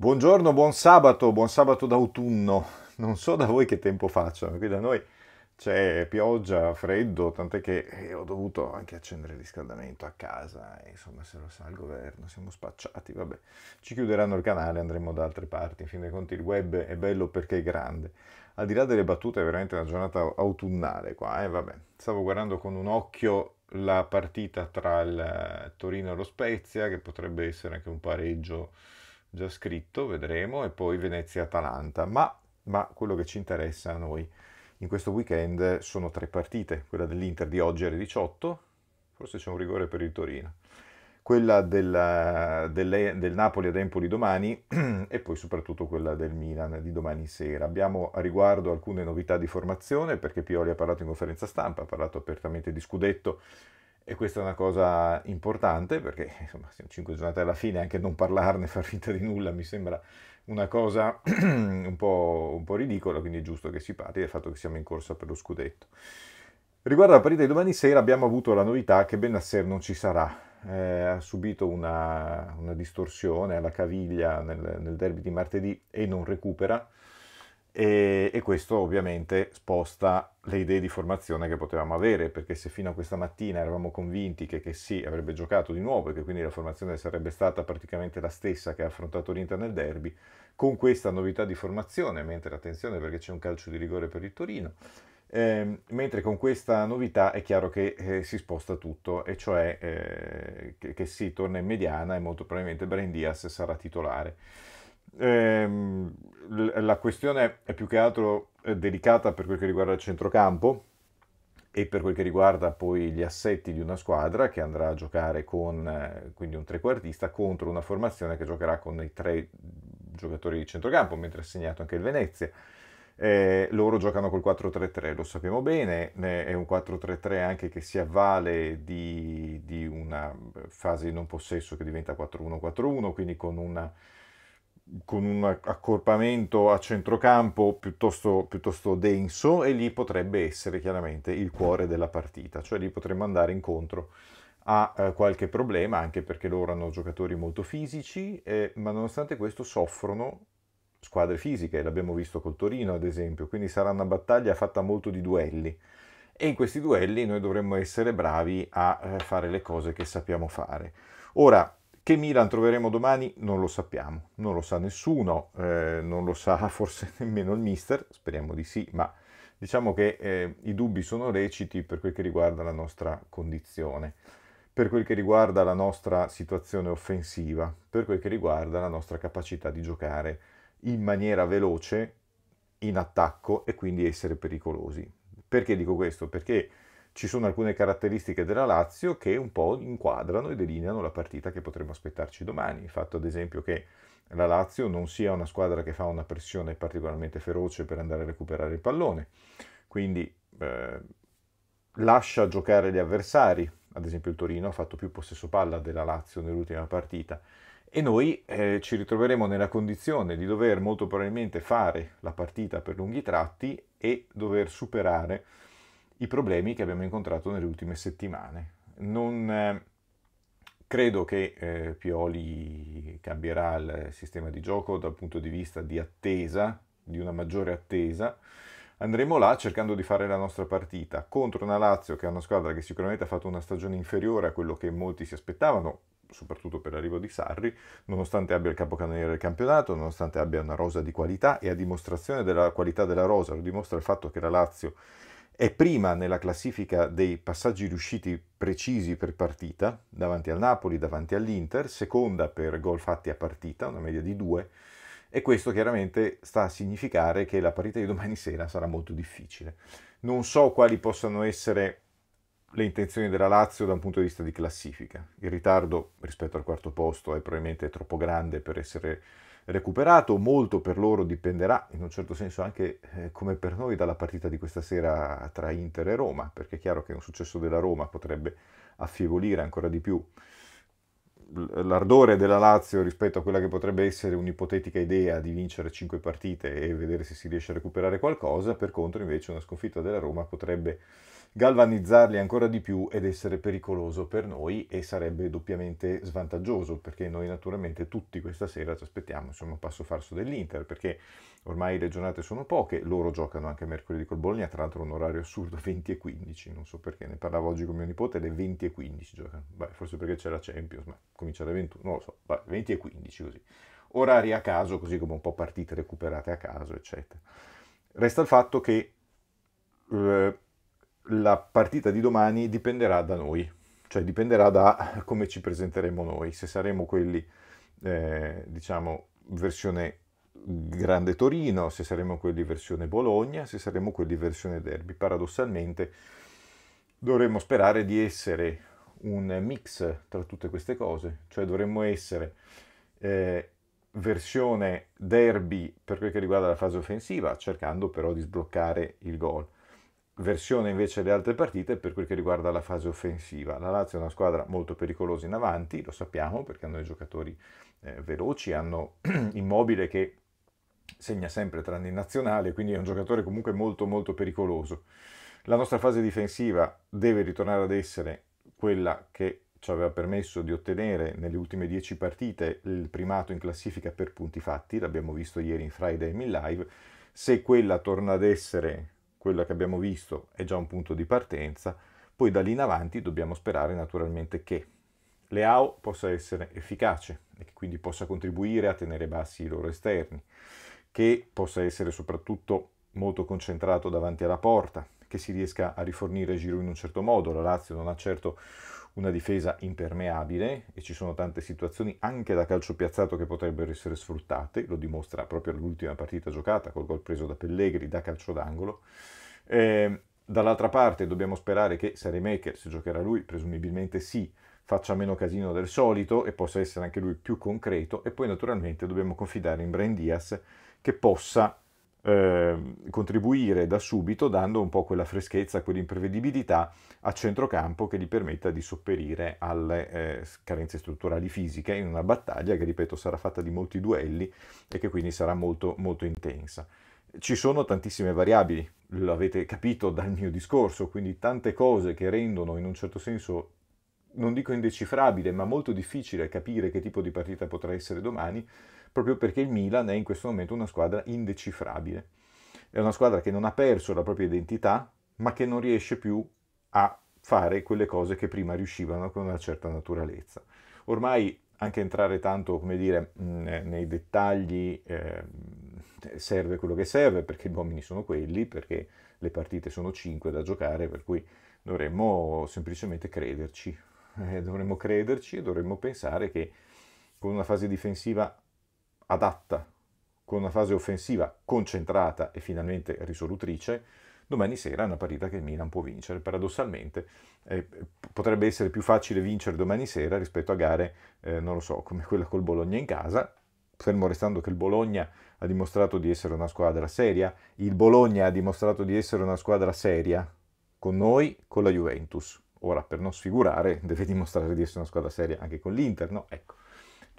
Buongiorno, buon sabato, buon sabato d'autunno. Non so da voi che tempo faccia, qui da noi c'è pioggia, freddo, tant'è che eh, ho dovuto anche accendere il riscaldamento a casa, insomma se lo sa il governo, siamo spacciati, vabbè, ci chiuderanno il canale, andremo da altre parti, in fin dei conti il web è bello perché è grande. Al di là delle battute è veramente una giornata autunnale qua, eh? vabbè, stavo guardando con un occhio la partita tra il Torino e lo Spezia, che potrebbe essere anche un pareggio già scritto, vedremo, e poi Venezia-Atalanta, ma, ma quello che ci interessa a noi in questo weekend sono tre partite, quella dell'Inter di oggi alle 18, forse c'è un rigore per il Torino, quella della, delle, del Napoli ad Empoli domani e poi soprattutto quella del Milan di domani sera. Abbiamo a riguardo alcune novità di formazione perché Pioli ha parlato in conferenza stampa, ha parlato apertamente di scudetto, e questa è una cosa importante perché, insomma, siamo cinque giornate alla fine, anche non parlarne, far finta di nulla, mi sembra una cosa un, po', un po' ridicola, quindi è giusto che si parli del fatto che siamo in corsa per lo scudetto. Riguardo alla partita di domani sera abbiamo avuto la novità che Benasser non ci sarà. Eh, ha subito una, una, distorsione alla caviglia nel, nel derby di martedì e non recupera e, e, questo ovviamente sposta le idee di formazione che potevamo avere, perché se fino a questa mattina eravamo convinti che, che sì, avrebbe giocato di nuovo e che quindi la formazione sarebbe stata praticamente la stessa che ha affrontato l'Inter nel derby, con questa novità di formazione, mentre attenzione perché c'è un calcio di rigore per il Torino, eh, mentre con questa novità è chiaro che eh, si sposta tutto, e cioè eh, che, che si torna in mediana e molto probabilmente Brain Diaz sarà titolare. Ehm, la questione è più che altro eh, delicata per quel che riguarda il centrocampo e per quel che riguarda poi gli assetti di una squadra che andrà a giocare con eh, quindi un trequartista contro una formazione che giocherà con i tre giocatori di centrocampo, mentre ha segnato anche il Venezia. Eh, loro giocano col 4-3-3, lo sappiamo bene, è un 4-3-3 anche che si avvale di, di una fase di non possesso che diventa 4-1-4-1, quindi con una con un accorpamento a centrocampo piuttosto, piuttosto, denso e lì potrebbe essere chiaramente il cuore della partita, cioè lì potremmo andare incontro a eh, qualche problema anche perché loro hanno giocatori molto fisici, eh, ma nonostante questo soffrono squadre fisiche, l'abbiamo visto col Torino ad esempio, quindi sarà una battaglia fatta molto di duelli e in questi duelli noi dovremmo essere bravi a eh, fare le cose che sappiamo fare. Ora, che Milan troveremo domani non lo sappiamo, non lo sa nessuno, eh, non lo sa forse nemmeno il mister, speriamo di sì, ma diciamo che eh, i dubbi sono reciti per quel che riguarda la nostra condizione, per quel che riguarda la nostra situazione offensiva, per quel che riguarda la nostra capacità di giocare in maniera veloce in attacco e quindi essere pericolosi. Perché dico questo? Perché ci sono alcune caratteristiche della Lazio che un po' inquadrano e delineano la partita che potremmo aspettarci domani. Il fatto ad esempio che la Lazio non sia una squadra che fa una pressione particolarmente feroce per andare a recuperare il pallone, quindi eh, lascia giocare gli avversari, ad esempio il Torino ha fatto più possesso palla della Lazio nell'ultima partita e noi eh, ci ritroveremo nella condizione di dover molto probabilmente fare la partita per lunghi tratti e dover superare i problemi che abbiamo incontrato nelle ultime settimane. Non eh, credo che eh, Pioli cambierà il sistema di gioco dal punto di vista di attesa, di una maggiore attesa. Andremo là cercando di fare la nostra partita contro una Lazio che è una squadra che sicuramente ha fatto una stagione inferiore a quello che molti si aspettavano, soprattutto per l'arrivo di Sarri, nonostante abbia il capocannoniere del campionato, nonostante abbia una rosa di qualità e a dimostrazione della qualità della rosa, lo dimostra il fatto che la Lazio è prima nella classifica dei passaggi riusciti precisi per partita, davanti al Napoli, davanti all'Inter, seconda per gol fatti a partita, una media di due, e questo chiaramente sta a significare che la partita di domani sera sarà molto difficile. Non so quali possano essere le intenzioni della Lazio da un punto di vista di classifica. Il ritardo rispetto al quarto posto è probabilmente troppo grande per essere recuperato, molto per loro dipenderà in un certo senso anche eh, come per noi dalla partita di questa sera tra Inter e Roma, perché è chiaro che un successo della Roma potrebbe affievolire ancora di più l'ardore della Lazio rispetto a quella che potrebbe essere un'ipotetica idea di vincere cinque partite e vedere se si riesce a recuperare qualcosa, per contro invece una sconfitta della Roma potrebbe galvanizzarli ancora di più ed essere pericoloso per noi e sarebbe doppiamente svantaggioso perché noi naturalmente tutti questa sera ci aspettiamo insomma, un passo farso dell'Inter perché ormai le giornate sono poche, loro giocano anche mercoledì col Bologna, tra l'altro un orario assurdo 20 e 15, non so perché, ne parlavo oggi con mio nipote, le 20 e 15 giocano, Beh, forse perché c'è la Champions, ma comincia alle 21, non lo so, Beh, 20 e 15 così orari a caso, così come un po' partite recuperate a caso, eccetera. Resta il fatto che eh, la partita di domani dipenderà da noi, cioè dipenderà da come ci presenteremo noi, se saremo quelli, eh, diciamo, versione Grande Torino, se saremo quelli versione Bologna, se saremo quelli versione Derby. Paradossalmente dovremmo sperare di essere un mix tra tutte queste cose, cioè dovremmo essere eh, versione derby per quel che riguarda la fase offensiva, cercando però di sbloccare il gol versione invece le altre partite per quel che riguarda la fase offensiva. La Lazio è una squadra molto pericolosa in avanti, lo sappiamo perché hanno i giocatori eh, veloci, hanno Immobile che segna sempre tranne in nazionale, quindi è un giocatore comunque molto molto pericoloso. La nostra fase difensiva deve ritornare ad essere quella che ci aveva permesso di ottenere nelle ultime 10 partite il primato in classifica per punti fatti, l'abbiamo visto ieri in Friday in Live, se quella torna ad essere quella che abbiamo visto è già un punto di partenza, poi da lì in avanti dobbiamo sperare naturalmente che l'EAO possa essere efficace e che quindi possa contribuire a tenere bassi i loro esterni, che possa essere soprattutto molto concentrato davanti alla porta, che si riesca a rifornire giro in un certo modo. La Lazio non ha certo una difesa impermeabile e ci sono tante situazioni anche da calcio piazzato che potrebbero essere sfruttate, lo dimostra proprio l'ultima partita giocata col gol preso da Pellegri da calcio d'angolo. Eh, dall'altra parte dobbiamo sperare che Saremaker, se giocherà lui, presumibilmente sì, faccia meno casino del solito e possa essere anche lui più concreto e poi naturalmente dobbiamo confidare in Brian Diaz che possa Ehm, contribuire da subito dando un po' quella freschezza, quell'imprevedibilità a centrocampo che gli permetta di sopperire alle eh, carenze strutturali fisiche in una battaglia che, ripeto, sarà fatta di molti duelli e che quindi sarà molto, molto intensa. Ci sono tantissime variabili, l'avete capito dal mio discorso, quindi tante cose che rendono in un certo senso non dico indecifrabile, ma molto difficile capire che tipo di partita potrà essere domani, proprio perché il Milan è in questo momento una squadra indecifrabile. È una squadra che non ha perso la propria identità, ma che non riesce più a fare quelle cose che prima riuscivano con una certa naturalezza. Ormai anche entrare tanto, come dire, mm, eh, nei dettagli eh, serve quello che serve, perché gli uomini sono quelli, perché le partite sono cinque da giocare, per cui dovremmo semplicemente crederci, eh, dovremmo crederci e dovremmo pensare che con una fase difensiva adatta, con una fase offensiva concentrata e finalmente risolutrice, domani sera è una partita che il Milan può vincere. Paradossalmente eh, potrebbe essere più facile vincere domani sera rispetto a gare, eh, non lo so, come quella col Bologna in casa, fermo restando che il Bologna ha dimostrato di essere una squadra seria, il Bologna ha dimostrato di essere una squadra seria con noi, con la Juventus. Ora, per non sfigurare, deve dimostrare di essere una squadra seria anche con l'Inter, no? Ecco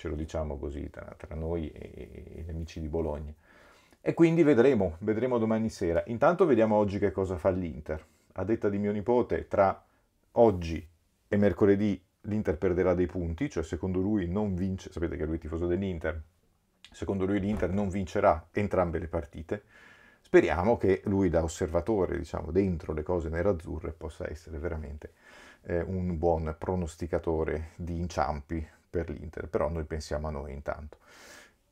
ce lo diciamo così tra, tra noi e, e gli amici di Bologna. E quindi vedremo, vedremo domani sera. Intanto vediamo oggi che cosa fa l'Inter. A detta di mio nipote, tra oggi e mercoledì l'Inter perderà dei punti, cioè secondo lui non vince, sapete che lui è tifoso dell'Inter, secondo lui l'Inter non vincerà entrambe le partite. Speriamo che lui da osservatore, diciamo, dentro le cose nerazzurre possa essere veramente eh, un buon pronosticatore di inciampi per l'Inter, però noi pensiamo a noi intanto.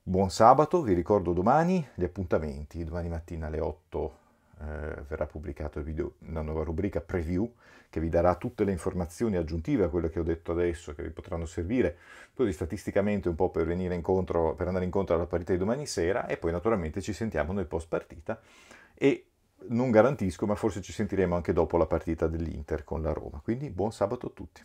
Buon sabato, vi ricordo domani gli appuntamenti, domani mattina alle 8 eh, verrà pubblicato il video, una nuova rubrica preview che vi darà tutte le informazioni aggiuntive a quello che ho detto adesso, che vi potranno servire così statisticamente un po' per, incontro, per andare incontro alla partita di domani sera e poi naturalmente ci sentiamo nel post partita e non garantisco, ma forse ci sentiremo anche dopo la partita dell'Inter con la Roma. Quindi buon sabato a tutti.